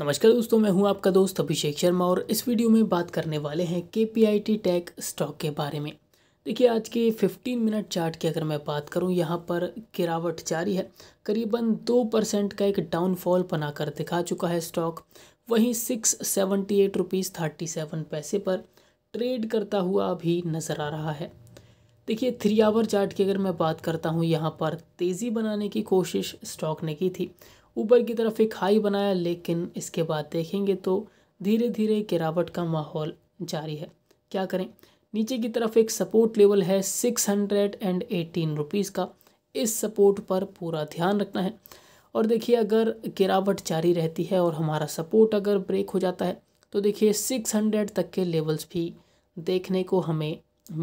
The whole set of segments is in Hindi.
नमस्कार दोस्तों मैं हूं आपका दोस्त अभिषेक शर्मा और इस वीडियो में बात करने वाले हैं K P I T tech stock के बारे में देखिए आज के 15 मिनट चार्ट की अगर मैं बात करूं यहां पर गिरावट जारी है करीबन दो परसेंट का एक डाउनफॉल बनाकर दिखा चुका है स्टॉक वहीं six seventy eight rupees thirty seven पैसे पर ट्रेड करता हुआ भी नज़र आ रहा है देखिए थ्री आवर चार्ट की अगर मैं बात करता हूँ यहाँ पर तेज़ी बनाने की कोशिश स्टॉक ने की थी ऊपर की तरफ एक हाई बनाया लेकिन इसके बाद देखेंगे तो धीरे धीरे गिरावट का माहौल जारी है क्या करें नीचे की तरफ एक सपोर्ट लेवल है six hundred and eighteen rupees का इस सपोर्ट पर पूरा ध्यान रखना है और देखिए अगर गिरावट जारी रहती है और हमारा सपोर्ट अगर ब्रेक हो जाता है तो देखिए सिक्स हंड्रेड तक के लेवल्स भी देखने को हमें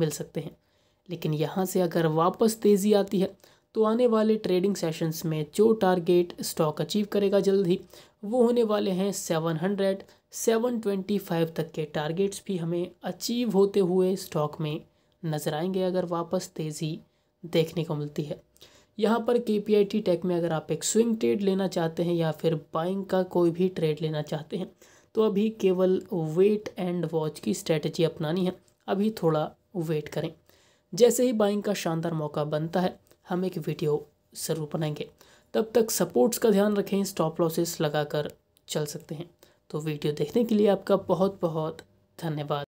मिल सकते हैं लेकिन यहाँ से अगर वापस तेज़ी आती है तो आने वाले ट्रेडिंग सेशंस में जो टारगेट स्टॉक अचीव करेगा जल्द ही वो होने वाले हैं seven hundred seven twenty five तक के टारगेट्स भी हमें अचीव होते हुए स्टॉक में नज़र आएंगे अगर वापस तेज़ी देखने को मिलती है यहाँ पर के पी आई टी टेक में अगर आप एक स्विंग ट्रेड लेना चाहते हैं या फिर बाइंग का कोई भी ट्रेड लेना चाहते हैं तो अभी केवल वेट एंड वॉच की स्ट्रेटजी अपनानी है अभी थोड़ा वेट करें जैसे ही बाइंग का शानदार मौका बनता है हम एक वीडियो ज़रूर बनाएंगे तब तक सपोर्ट्स का ध्यान रखें स्टॉप लॉसेस लगाकर चल सकते हैं तो वीडियो देखने के लिए आपका बहुत बहुत धन्यवाद